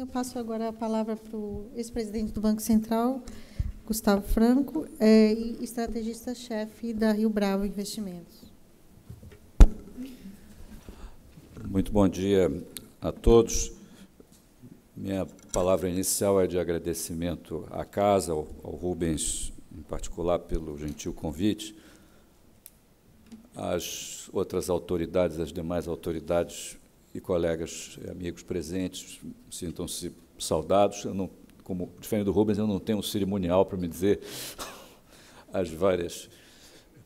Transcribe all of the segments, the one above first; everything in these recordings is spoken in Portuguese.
Eu passo agora a palavra para o ex-presidente do Banco Central, Gustavo Franco, é, e estrategista-chefe da Rio Bravo Investimentos. Muito bom dia a todos. Minha palavra inicial é de agradecimento à casa, ao, ao Rubens, em particular, pelo gentil convite, As outras autoridades, as demais autoridades e colegas, amigos presentes, sintam-se saudados. Eu não, como diferente do Rubens, eu não tenho um cerimonial para me dizer as várias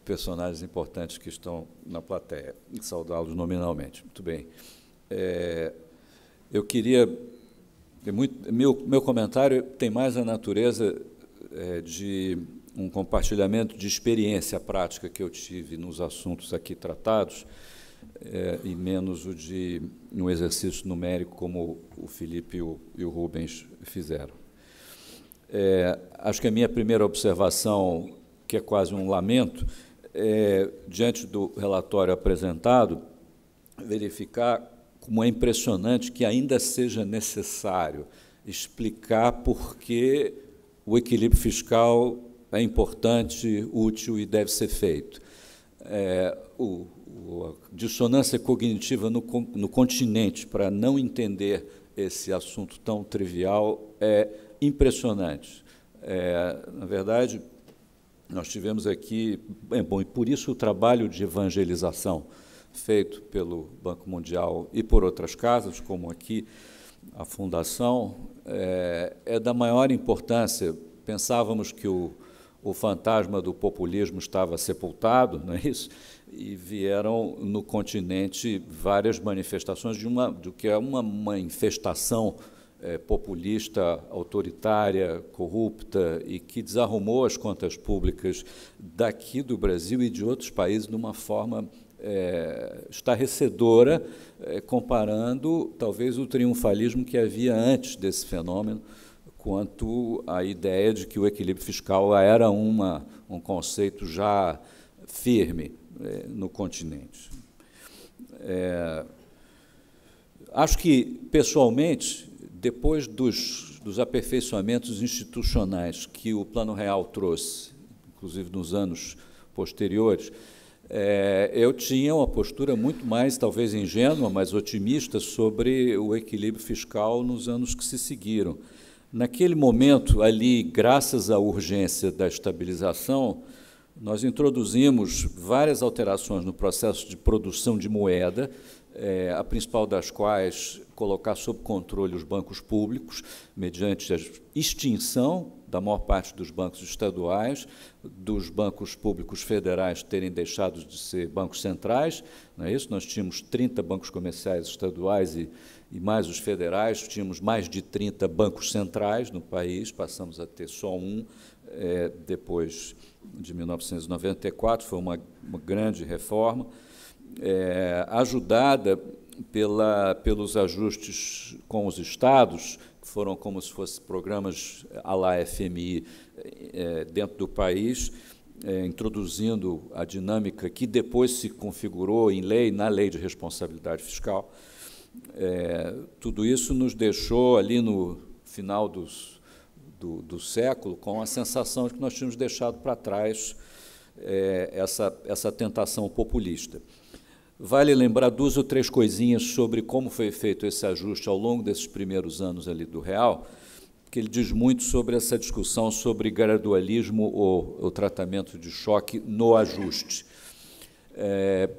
personagens importantes que estão na plateia e saudá-los nominalmente. Muito bem. É, eu queria. É muito, meu, meu comentário tem mais a natureza é, de um compartilhamento de experiência prática que eu tive nos assuntos aqui tratados é, e menos o de um exercício numérico como o Felipe e o, e o Rubens fizeram. É, acho que a minha primeira observação, que é quase um lamento, é, diante do relatório apresentado, verificar como é impressionante que ainda seja necessário explicar por que o equilíbrio fiscal é importante, útil e deve ser feito. É, o a dissonância cognitiva no, no continente para não entender esse assunto tão trivial é impressionante. É, na verdade, nós tivemos aqui, é bom, e por isso o trabalho de evangelização feito pelo Banco Mundial e por outras casas, como aqui a Fundação, é, é da maior importância. Pensávamos que o o fantasma do populismo estava sepultado, não é isso? E vieram no continente várias manifestações de uma, do que é uma manifestação é, populista, autoritária, corrupta e que desarrumou as contas públicas daqui do Brasil e de outros países de uma forma é, estarrecedora, é, comparando talvez o triunfalismo que havia antes desse fenômeno quanto à ideia de que o equilíbrio fiscal era uma, um conceito já firme é, no continente. É, acho que, pessoalmente, depois dos, dos aperfeiçoamentos institucionais que o Plano Real trouxe, inclusive nos anos posteriores, é, eu tinha uma postura muito mais, talvez ingênua, mas otimista sobre o equilíbrio fiscal nos anos que se seguiram. Naquele momento ali, graças à urgência da estabilização, nós introduzimos várias alterações no processo de produção de moeda, é, a principal das quais colocar sob controle os bancos públicos, mediante a extinção da maior parte dos bancos estaduais, dos bancos públicos federais terem deixado de ser bancos centrais. Não é isso? Nós tínhamos 30 bancos comerciais estaduais e e mais os federais, tínhamos mais de 30 bancos centrais no país, passamos a ter só um é, depois de 1994, foi uma, uma grande reforma, é, ajudada pela, pelos ajustes com os estados, que foram como se fossem programas à la FMI é, dentro do país, é, introduzindo a dinâmica que depois se configurou em lei, na lei de responsabilidade fiscal, é, tudo isso nos deixou ali no final dos, do, do, século com a sensação de que nós tínhamos deixado para trás é, essa, essa tentação populista. Vale lembrar duas ou três coisinhas sobre como foi feito esse ajuste ao longo desses primeiros anos ali do real, que ele diz muito sobre essa discussão sobre gradualismo ou, o tratamento de choque no ajuste. É,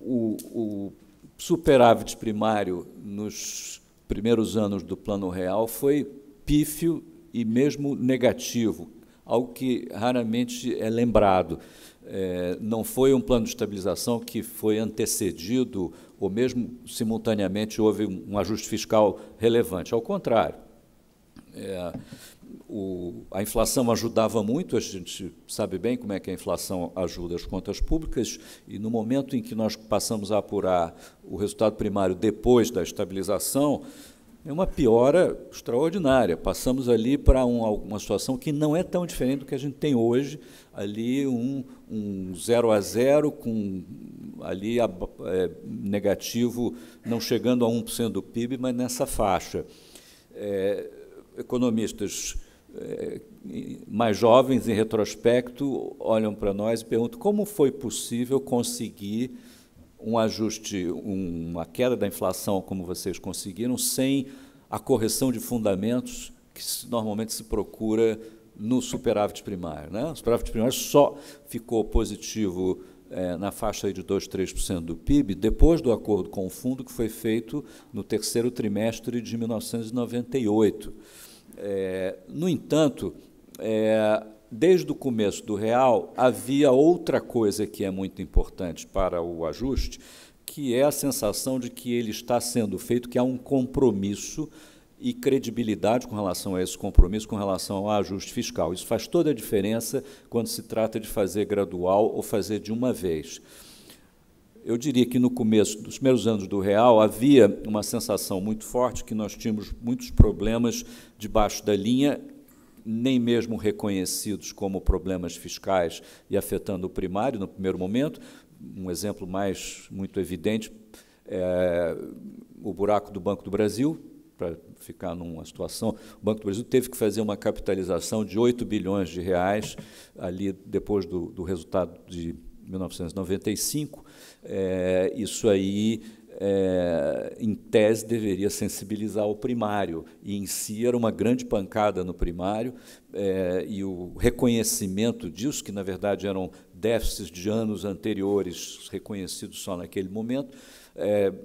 o, superávit primário nos primeiros anos do Plano Real foi pífio e mesmo negativo, algo que raramente é lembrado. É, não foi um plano de estabilização que foi antecedido ou mesmo simultaneamente houve um ajuste fiscal relevante. Ao contrário, é, o, a inflação ajudava muito, a gente sabe bem como é que a inflação ajuda as contas públicas, e no momento em que nós passamos a apurar o resultado primário depois da estabilização, é uma piora extraordinária. Passamos ali para um, uma situação que não é tão diferente do que a gente tem hoje, ali um, um zero a zero com ali a, é, negativo, não chegando a 1% do PIB, mas nessa faixa. É, economistas é, mais jovens, em retrospecto, olham para nós e perguntam como foi possível conseguir um ajuste, uma queda da inflação como vocês conseguiram, sem a correção de fundamentos que normalmente se procura no superávit primário. Né? O superávit primário só ficou positivo é, na faixa de 2%, 3% do PIB, depois do acordo com o fundo que foi feito no terceiro trimestre de 1998. É, no entanto, é, desde o começo do real havia outra coisa que é muito importante para o ajuste, que é a sensação de que ele está sendo feito, que há um compromisso e credibilidade com relação a esse compromisso, com relação ao ajuste fiscal. Isso faz toda a diferença quando se trata de fazer gradual ou fazer de uma vez eu diria que no começo dos primeiros anos do real havia uma sensação muito forte que nós tínhamos muitos problemas debaixo da linha, nem mesmo reconhecidos como problemas fiscais e afetando o primário no primeiro momento. Um exemplo mais muito evidente é o buraco do Banco do Brasil, para ficar numa situação, o Banco do Brasil teve que fazer uma capitalização de 8 bilhões de reais ali depois do, do resultado de 1995, é, eh, isso aí, é, em tese, deveria sensibilizar o primário, e em si era uma grande pancada no primário, é, e o reconhecimento disso, que na verdade eram déficits de anos anteriores reconhecidos só naquele momento,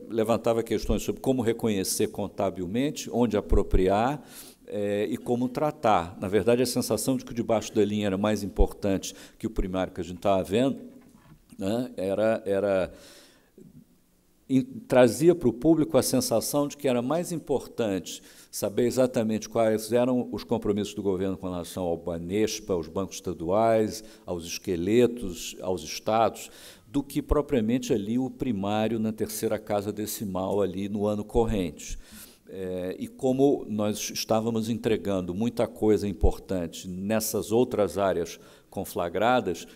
levantava questões sobre como reconhecer contabilmente, onde apropriar, é, e como tratar. Na verdade, a sensação de que o debaixo da linha era mais importante que o primário que a gente estava vendo né, era, era trazia para o público a sensação de que era mais importante saber exatamente quais eram os compromissos do governo com relação ao Banespa, aos bancos estaduais, aos esqueletos, aos estados, do que propriamente ali o primário na terceira casa decimal ali no ano corrente. É, e como nós estávamos entregando muita coisa importante nessas outras áreas conflagradas,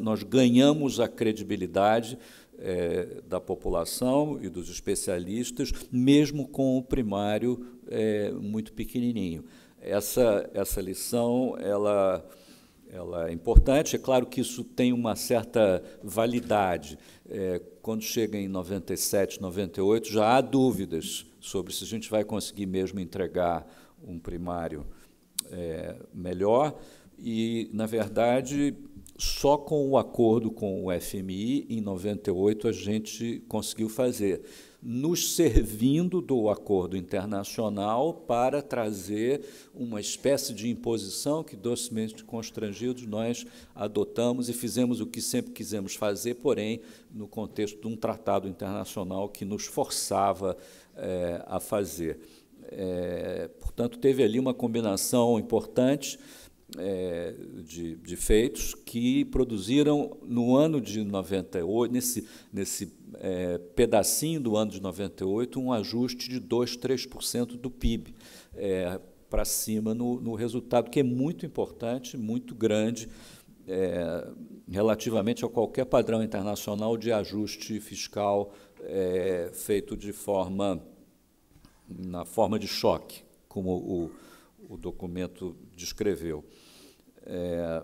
nós ganhamos a credibilidade é, da população e dos especialistas, mesmo com o primário é, muito pequenininho. Essa, essa lição ela, ela é importante. É claro que isso tem uma certa validade. É, quando chega em 97, 98, já há dúvidas sobre se a gente vai conseguir mesmo entregar um primário melhor. E, na verdade, só com o acordo com o FMI, em 98, a gente conseguiu fazer, nos servindo do acordo internacional para trazer uma espécie de imposição que, docemente constrangidos, nós adotamos e fizemos o que sempre quisemos fazer, porém, no contexto de um tratado internacional que nos forçava é, a fazer. É, portanto, teve ali uma combinação importante é, de, de, feitos que produziram no ano de 98, nesse, nesse é, pedacinho do ano de 98, um ajuste de 2%, 3% do PIB é, para cima no, no, resultado, que é muito importante, muito grande, é, relativamente a qualquer padrão internacional de ajuste fiscal é, feito de forma na forma de choque, como o o documento descreveu. É,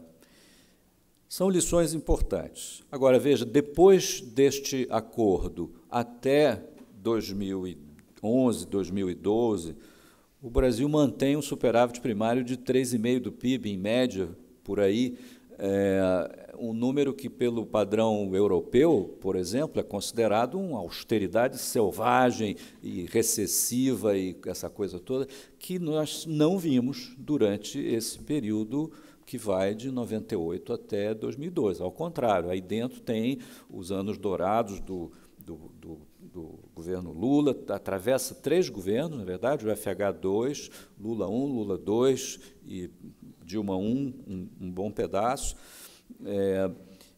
são lições importantes. Agora, veja, depois deste acordo, até 2011, 2012, o Brasil mantém um superávit primário de 3,5% do PIB, em média, por aí, é, um número que, pelo padrão europeu, por exemplo, é considerado uma austeridade selvagem e recessiva e essa coisa toda, que nós não vimos durante esse período que vai de 98 até 2002. Ao contrário, aí dentro tem os anos dourados do, do, do, do governo Lula, atravessa três governos, na verdade, o FH2, Lula 1, Lula 2 e Dilma um, um bom pedaço, é,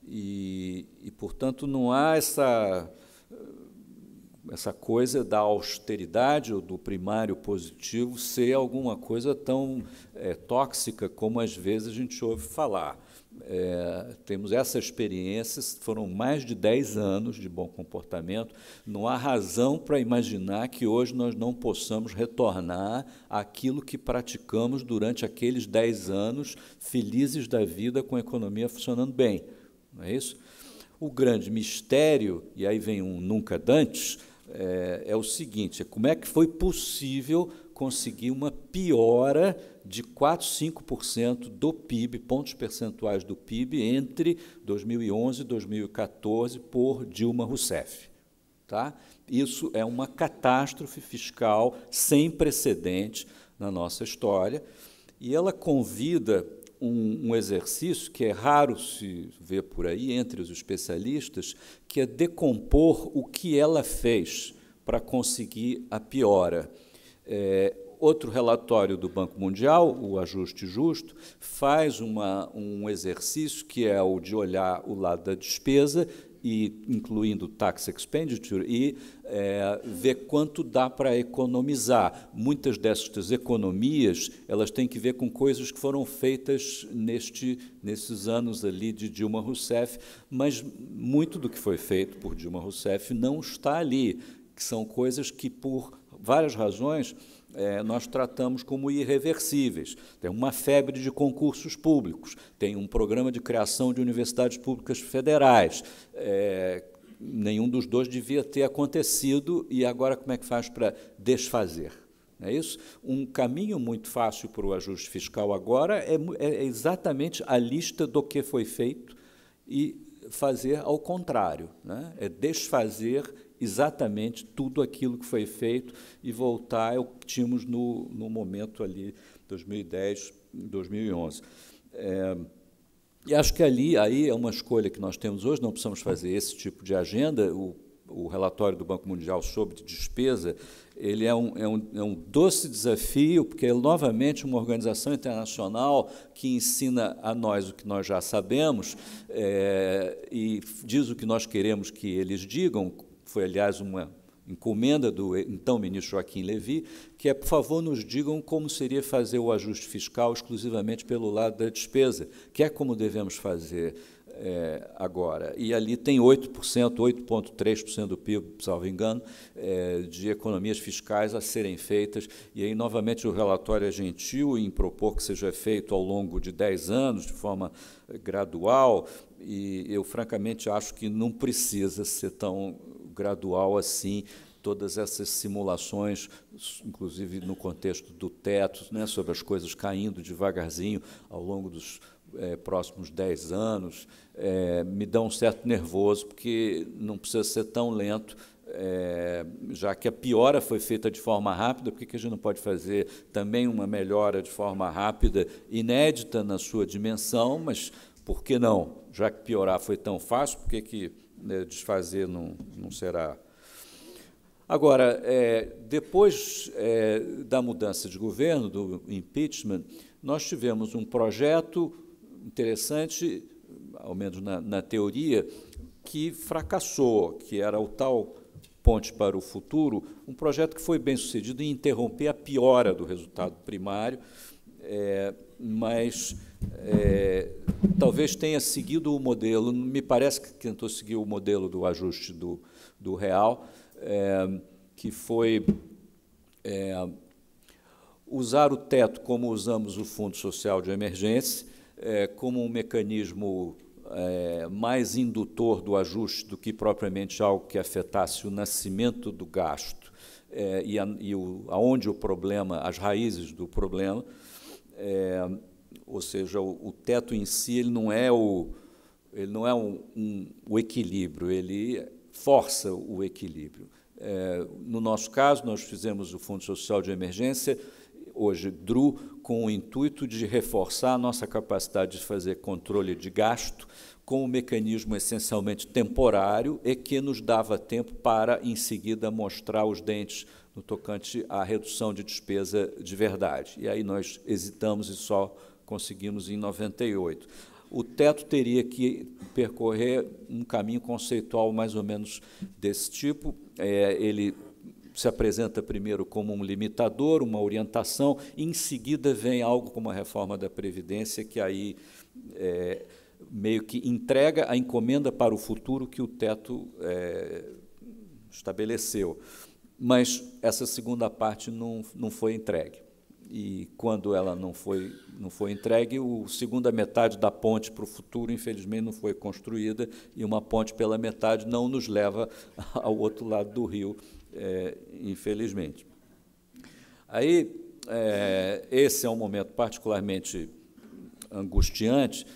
e, e, portanto, não há essa, essa coisa da austeridade ou do primário positivo ser alguma coisa tão é, tóxica como às vezes a gente ouve falar é, temos essas experiências, foram mais de 10 anos de bom comportamento, não há razão para imaginar que hoje nós não possamos retornar àquilo que praticamos durante aqueles 10 anos felizes da vida com a economia funcionando bem, não é isso? O grande mistério, e aí vem um nunca dantes, é, é o seguinte: é como é que foi possível conseguir uma piora de 4, 5% do PIB, pontos percentuais do PIB, entre 2011 e 2014 por Dilma Rousseff. Tá? Isso é uma catástrofe fiscal sem precedente na nossa história e ela convida um, um, exercício que é raro se ver por aí entre os especialistas, que é decompor o que ela fez para conseguir a piora. É, outro relatório do Banco Mundial, o Ajuste Justo, faz uma, um exercício que é o de olhar o lado da despesa e incluindo tax expenditure e é, ver quanto dá para economizar. Muitas dessas economias elas têm que ver com coisas que foram feitas neste, nesses anos ali de Dilma Rousseff, mas muito do que foi feito por Dilma Rousseff não está ali, que são coisas que por várias razões, é, nós tratamos como irreversíveis. Tem uma febre de concursos públicos, tem um programa de criação de universidades públicas federais. É, nenhum dos dois devia ter acontecido, e agora como é que faz para desfazer? Não é isso? Um caminho muito fácil para o ajuste fiscal agora é, é, é exatamente a lista do que foi feito e fazer ao contrário, né? é desfazer exatamente tudo aquilo que foi feito e voltar ao que tínhamos no, no momento ali, 2010, 2011. É, e acho que ali aí é uma escolha que nós temos hoje, não precisamos fazer esse tipo de agenda. O, o relatório do Banco Mundial sobre despesa, ele é um, é, um, é um doce desafio, porque é novamente uma organização internacional que ensina a nós o que nós já sabemos é, e diz o que nós queremos que eles digam, foi, aliás, uma encomenda do então ministro Joaquim Levy, que é, por favor, nos digam como seria fazer o ajuste fiscal exclusivamente pelo lado da despesa, que é como devemos fazer é, agora. E ali tem 8%, 8,3% do PIB, salvo engano, é, de economias fiscais a serem feitas. E aí, novamente, o relatório é gentil em propor que seja feito ao longo de 10 anos, de forma é, gradual, e eu, francamente, acho que não precisa ser tão gradual assim todas essas simulações, inclusive no contexto do teto, né, sobre as coisas caindo devagarzinho ao longo dos é, próximos dez anos, é, me dá um certo nervoso, porque não precisa ser tão lento, é, já que a piora foi feita de forma rápida, por que a gente não pode fazer também uma melhora de forma rápida, inédita na sua dimensão, mas por que não? Já que piorar foi tão fácil, por que, que né, desfazer não, não será. Agora, é, depois é, da mudança de governo, do impeachment, nós tivemos um projeto interessante, ao menos na, na teoria, que fracassou, que era o tal Ponte para o Futuro, um projeto que foi bem sucedido em interromper a piora do resultado primário, é, mas é, talvez tenha seguido o modelo, me parece que tentou seguir o modelo do ajuste do, do real, é, que foi é, usar o teto como usamos o Fundo Social de Emergência, é, como um mecanismo é, mais indutor do ajuste do que propriamente algo que afetasse o nascimento do gasto é, e, a, e o, aonde o problema, as raízes do problema. É, ou seja, o, o, teto em si ele não é o, ele não é um, um, o equilíbrio, ele força o equilíbrio. É, no nosso caso, nós fizemos o Fundo Social de Emergência, hoje DRU, com o intuito de reforçar a nossa capacidade de fazer controle de gasto com um mecanismo essencialmente temporário e que nos dava tempo para, em seguida, mostrar os dentes no tocante à redução de despesa de verdade. E aí nós hesitamos e só conseguimos em 98. O teto teria que percorrer um caminho conceitual mais ou menos desse tipo. É, ele se apresenta primeiro como um limitador, uma orientação, em seguida vem algo como a reforma da Previdência, que aí é, meio que entrega a encomenda para o futuro que o teto é, estabeleceu. Mas essa segunda parte não, não foi entregue e quando ela não foi, não foi entregue, a segunda metade da ponte para o futuro, infelizmente, não foi construída, e uma ponte pela metade não nos leva ao outro lado do rio, é, infelizmente. Aí, é, esse é um momento particularmente angustiante,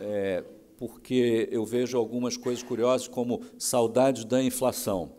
é, porque eu vejo algumas coisas curiosas, como saudades da inflação.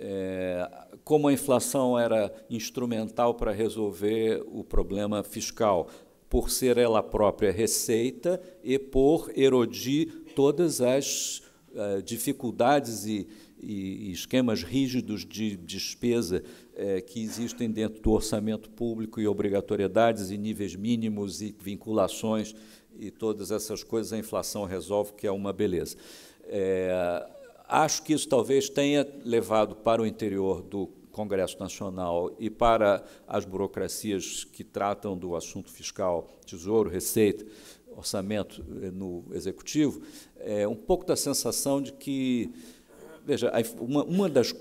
É, como a inflação era instrumental para resolver o problema fiscal, por ser ela própria receita e por erodir todas as uh, dificuldades e, e, esquemas rígidos de despesa eh, que existem dentro do orçamento público e obrigatoriedades e níveis mínimos e vinculações e todas essas coisas a inflação resolve, que é uma beleza. É, Acho que isso talvez tenha levado para o interior do Congresso Nacional e para as burocracias que tratam do assunto fiscal, tesouro, receita, orçamento eh, no executivo, é um pouco da sensação de que, veja, uma, uma das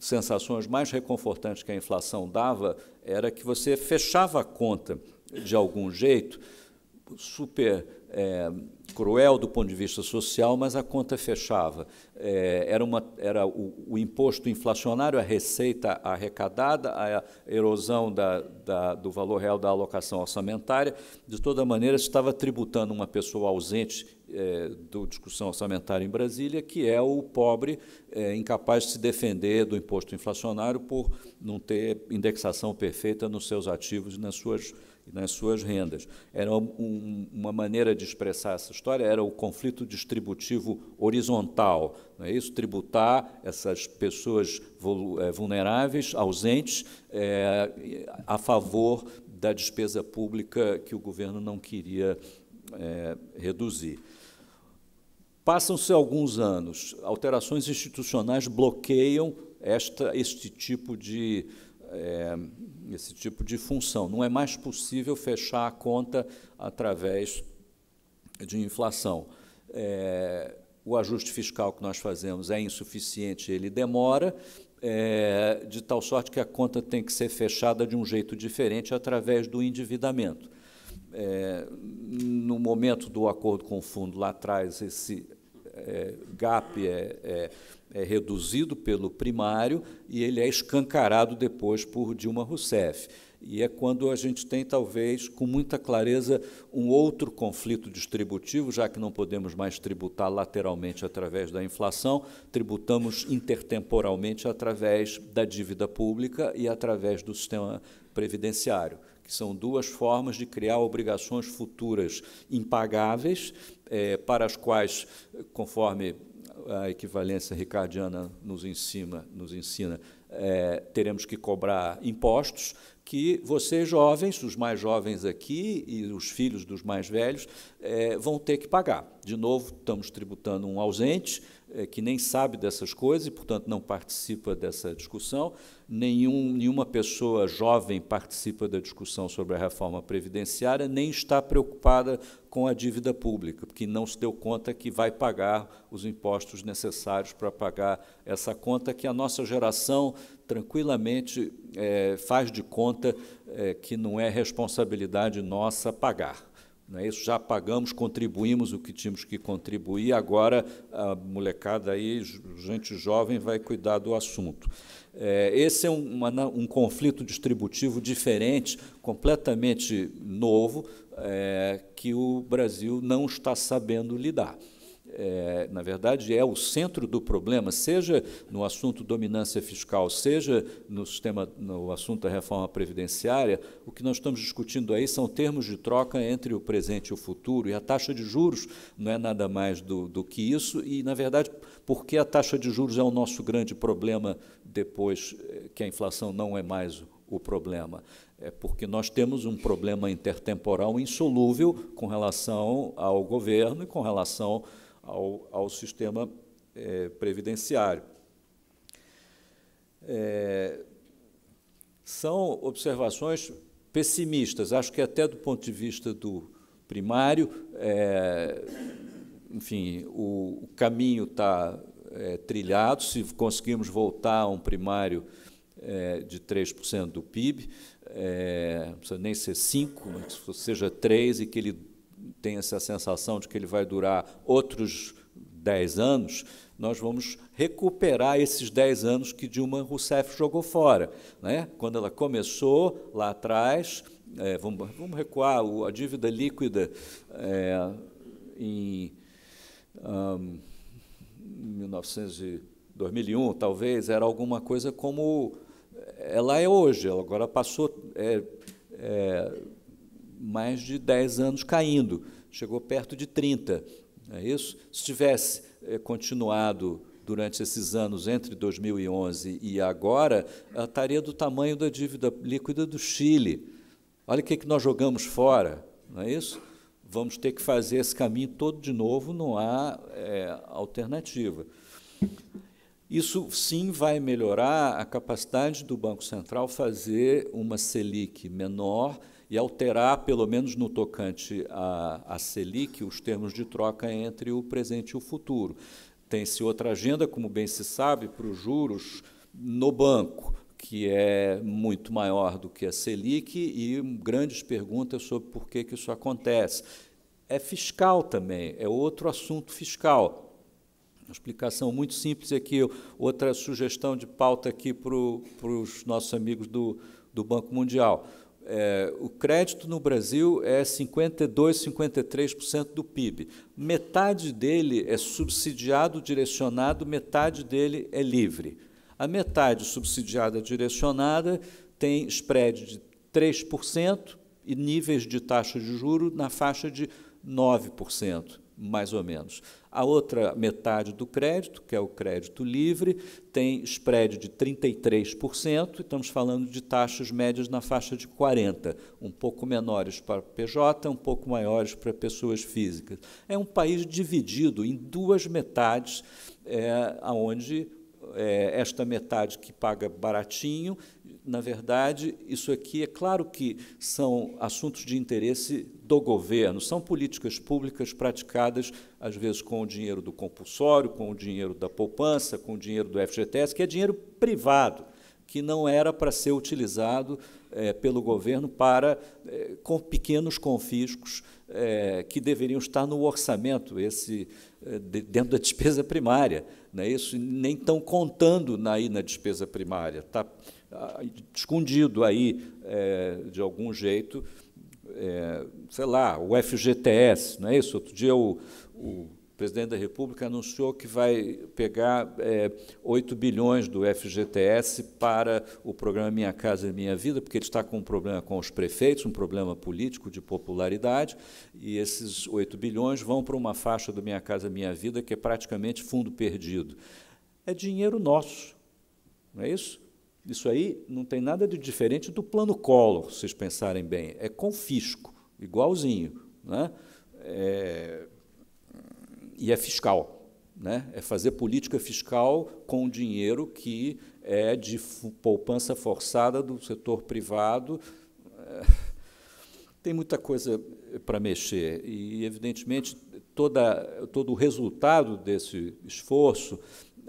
sensações mais reconfortantes que a inflação dava era que você fechava a conta de algum jeito, super é, cruel do ponto de vista social, mas a conta fechava. É, era uma, era o, o, imposto inflacionário, a receita arrecadada, a erosão da, da, do valor real da alocação orçamentária. De toda maneira, se estava tributando uma pessoa ausente é, do discussão orçamentária em Brasília, que é o pobre é, incapaz de se defender do imposto inflacionário por não ter indexação perfeita nos seus ativos e nas suas nas suas rendas. Era um, uma maneira de expressar essa história, era o conflito distributivo horizontal. Não é isso? Tributar essas pessoas eh, vulneráveis, ausentes, é, a favor da despesa pública que o governo não queria é, reduzir. Passam-se alguns anos, alterações institucionais bloqueiam esta, este tipo de é, esse tipo de função. Não é mais possível fechar a conta através de inflação. É, o ajuste fiscal que nós fazemos é insuficiente, ele demora, é, de tal sorte que a conta tem que ser fechada de um jeito diferente através do endividamento. É, no momento do acordo com o fundo lá atrás, esse é, gap é, é, é, reduzido pelo primário e ele é escancarado depois por Dilma Rousseff. E é quando a gente tem, talvez, com muita clareza, um outro conflito distributivo, já que não podemos mais tributar lateralmente através da inflação, tributamos intertemporalmente através da dívida pública e através do sistema previdenciário que são duas formas de criar obrigações futuras impagáveis, é, para as quais, conforme a equivalência ricardiana nos ensina, nos ensina é, teremos que cobrar impostos, que vocês jovens, os mais jovens aqui e os filhos dos mais velhos, é, vão ter que pagar. De novo, estamos tributando um ausente, é, que nem sabe dessas coisas e, portanto, não participa dessa discussão. Nenhum, nenhuma pessoa jovem participa da discussão sobre a reforma previdenciária, nem está preocupada com a dívida pública, porque não se deu conta que vai pagar os impostos necessários para pagar essa conta que a nossa geração tranquilamente é, faz de conta é, que não é responsabilidade nossa pagar. Não é isso? Já pagamos, contribuímos o que tínhamos que contribuir, agora a molecada aí, gente jovem, vai cuidar do assunto. É, esse é um, uma, um conflito distributivo diferente, completamente novo, é, que o Brasil não está sabendo lidar é, na verdade, é o centro do problema, seja no assunto dominância fiscal, seja no, sistema, no assunto da reforma previdenciária, o que nós estamos discutindo aí são termos de troca entre o presente e o futuro, e a taxa de juros não é nada mais do, do que isso, e, na verdade, porque a taxa de juros é o nosso grande problema depois é, que a inflação não é mais o problema. É porque nós temos um problema intertemporal insolúvel com relação ao governo e com relação ao, ao sistema é, previdenciário. É, são observações pessimistas, acho que até do ponto de vista do primário, é, enfim, o, o caminho está é, trilhado, se conseguirmos voltar a um primário é, de 3% do PIB, é, não precisa nem ser 5, mas seja 3 e que ele tem essa sensação de que ele vai durar outros 10 anos, nós vamos recuperar esses 10 anos que Dilma Rousseff jogou fora. Né? Quando ela começou lá atrás, é, vamos, vamos, recuar, a dívida líquida é, em um, 1900, 2001, talvez, era alguma coisa como ela é hoje. Ela agora passou é, é mais de 10 anos caindo chegou perto de 30. É isso? Se tivesse é, continuado durante esses anos, entre 2011 e agora, estaria do tamanho da dívida líquida do Chile. Olha o que, que nós jogamos fora, não é isso? Vamos ter que fazer esse caminho todo de novo, não há é, alternativa. Isso sim vai melhorar a capacidade do Banco Central fazer uma Selic menor e alterar, pelo menos no tocante à, à Selic, os termos de troca entre o presente e o futuro. Tem-se outra agenda, como bem se sabe, para os juros no banco, que é muito maior do que a Selic, e grandes perguntas sobre por que, que isso acontece. É fiscal também, é outro assunto fiscal. Uma explicação muito simples aqui, é outra sugestão de pauta aqui para os nossos amigos do, do Banco Mundial. É, o crédito no Brasil é 52, 53% do PIB. Metade dele é subsidiado, direcionado, metade dele é livre. A metade subsidiada, direcionada, tem spread de 3% e níveis de taxa de juro na faixa de 9%, mais ou menos. A outra metade do crédito, que é o crédito livre, tem spread de 33%, estamos falando de taxas médias na faixa de 40%, um pouco menores para PJ, um pouco maiores para pessoas físicas. É um país dividido em duas metades, é, onde é, esta metade que paga baratinho na verdade, isso aqui é claro que são assuntos de interesse do governo, são políticas públicas praticadas, às vezes, com o dinheiro do compulsório, com o dinheiro da poupança, com o dinheiro do FGTS, que é dinheiro privado, que não era para ser utilizado é, pelo governo para é, com pequenos confiscos é, que deveriam estar no orçamento, esse dentro da despesa primária. é Isso nem estão contando na, aí na despesa primária. Está ah, escondido aí, é, de algum jeito, é, sei lá, o FGTS, não é isso? Outro dia o, o presidente da República anunciou que vai pegar é, eh, 8 bilhões do FGTS para o programa Minha Casa é Minha Vida, porque ele está com um problema com os prefeitos, um problema político de popularidade, e esses 8 bilhões vão para uma faixa do Minha Casa é Minha Vida que é praticamente fundo perdido. É dinheiro nosso, não é isso? Isso aí não tem nada de diferente do plano Collor, se vocês pensarem bem. É confisco, igualzinho. Né? É, e é fiscal. Né? É fazer política fiscal com o dinheiro que é de poupança forçada do setor privado. É, tem muita coisa para mexer. E, evidentemente, toda, todo o resultado desse esforço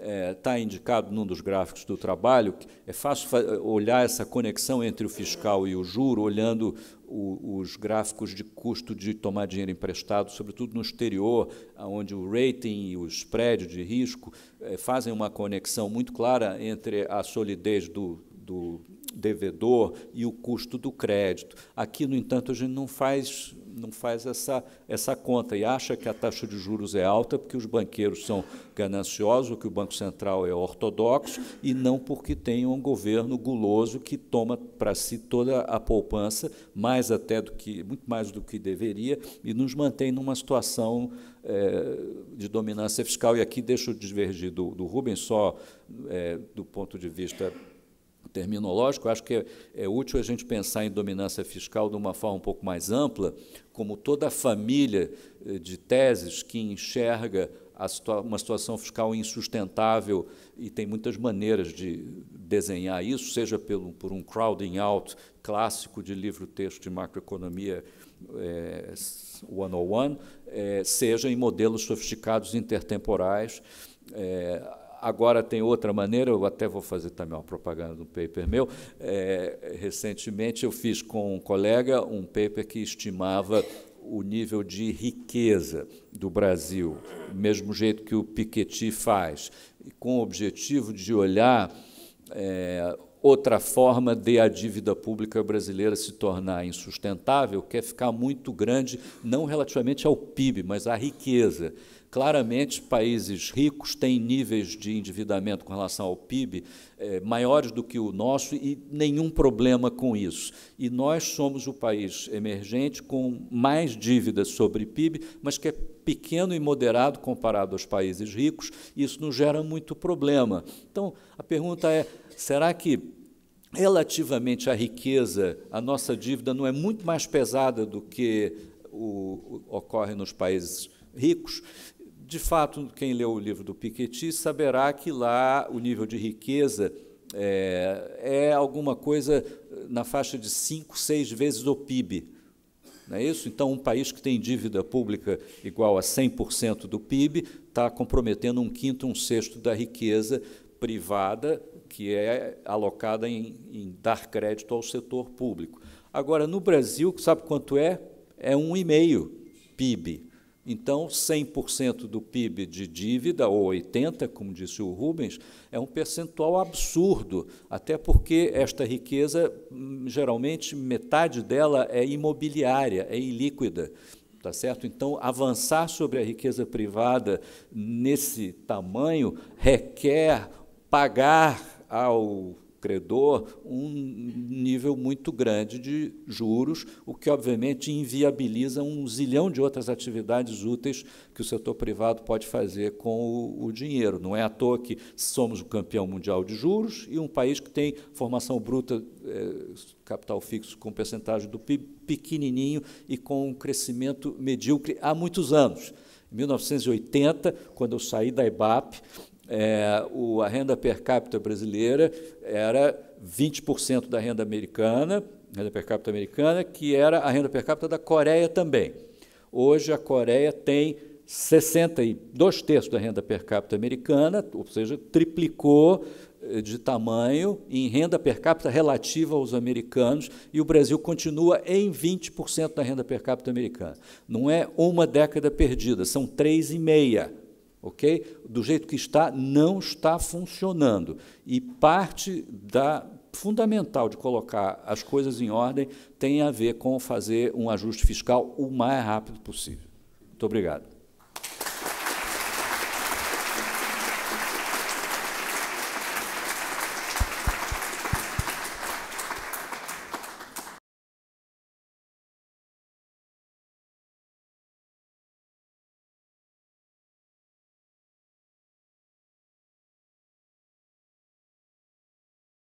está é, tá indicado num dos gráficos do trabalho, é fácil olhar essa conexão entre o fiscal e o juro, olhando o, os gráficos de custo de tomar dinheiro emprestado, sobretudo no exterior, onde o rating e o spread de risco é, fazem uma conexão muito clara entre a solidez do, do devedor e o custo do crédito. Aqui, no entanto, a gente não faz não faz essa, essa conta e acha que a taxa de juros é alta porque os banqueiros são gananciosos, que o Banco Central é ortodoxo e não porque tem um governo guloso que toma para si toda a poupança, mais até do que, muito mais do que deveria, e nos mantém numa situação é, de dominância fiscal. E aqui deixo divergir do, do Rubens só é, do ponto de vista terminológico, acho que é, é, útil a gente pensar em dominância fiscal de uma forma um pouco mais ampla, como toda a família eh, de teses que enxerga situa uma situação fiscal insustentável e tem muitas maneiras de desenhar isso, seja pelo, por um crowding out clássico de livro-texto de macroeconomia é, 101, é, seja em modelos sofisticados intertemporais. É, Agora tem outra maneira, eu até vou fazer também uma propaganda de um paper meu. É, recentemente eu fiz com um colega um paper que estimava o nível de riqueza do Brasil, mesmo jeito que o Piketty faz, com o objetivo de olhar é, outra forma de a dívida pública brasileira se tornar insustentável, que é ficar muito grande, não relativamente ao PIB, mas à riqueza. Claramente, países ricos têm níveis de endividamento com relação ao PIB eh, maiores do que o nosso e nenhum problema com isso. E nós somos o país emergente com mais dívidas sobre PIB, mas que é pequeno e moderado comparado aos países ricos, e isso nos gera muito problema. Então, a pergunta é: será que relativamente à riqueza, a nossa dívida não é muito mais pesada do que o, o, ocorre nos países ricos? De fato, quem leu o livro do Piketty saberá que lá o nível de riqueza é, é alguma coisa eh, na faixa de cinco, seis vezes o PIB. Não é isso? Então, um país que tem dívida pública igual a 100% do PIB está comprometendo um quinto, um sexto da riqueza privada que é alocada em, em, dar crédito ao setor público. Agora, no Brasil, sabe quanto é? É um e meio PIB. Então, 100% do PIB de dívida, ou 80%, como disse o Rubens, é um percentual absurdo, até porque esta riqueza, hum, geralmente, metade dela é imobiliária, é ilíquida. Tá certo? Então, avançar sobre a riqueza privada nesse tamanho requer pagar ao credor um nível muito grande de juros, o que, obviamente, inviabiliza um zilhão de outras atividades úteis que o setor privado pode fazer com o, o dinheiro. Não é à toa que somos o campeão mundial de juros e um país que tem formação bruta, é, capital fixo com percentagem do PIB pequenininho e com um crescimento medíocre há muitos anos. Em 1980, quando eu saí da IBAP, é, o, a renda per capita brasileira era 20% da renda americana, renda per capita americana, que era a renda per capita da Coreia também. Hoje a Coreia tem 62 terços da renda per capita americana, ou seja, triplicou eh, de tamanho em renda per capita relativa aos americanos e o Brasil continua em 20% da renda per capita americana. Não é uma década perdida, são três e meia ok? Do jeito que está, não está funcionando. E parte da fundamental de colocar as coisas em ordem tem a ver com fazer um ajuste fiscal o mais rápido possível. Muito obrigado.